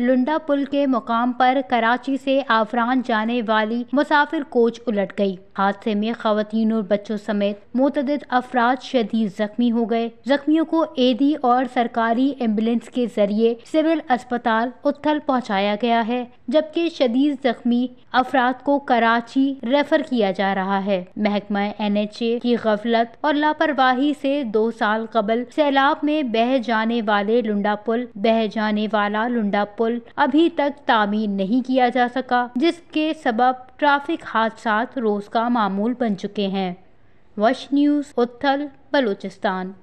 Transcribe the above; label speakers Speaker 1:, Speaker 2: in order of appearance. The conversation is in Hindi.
Speaker 1: लुंडा पुल के मुकाम पर कराची से आफरान जाने वाली मुसाफिर कोच उलट गई हादसे में खातन और बच्चों समेत मुतद अफराद शदीद जख्मी हो गए जख्मियों को एडी और सरकारी एम्बुलेंस के जरिए सिविल अस्पताल उत्थल पहुंचाया गया है जबकि शदीद जख्मी अफराद को कराची रेफर किया जा रहा है महकमा एन एच ए की गफलत और लापरवाही से दो साल कबल सैलाब में बह जाने वाले लुंडा पुल बह जाने वाला लुंडा पुल पुल अभी तक तामीर नहीं किया जा सका जिसके सबब ट्रैफिक हादसा रोज का मामूल बन चुके हैं वश न्यूज़ उत्थल बलूचिस्तान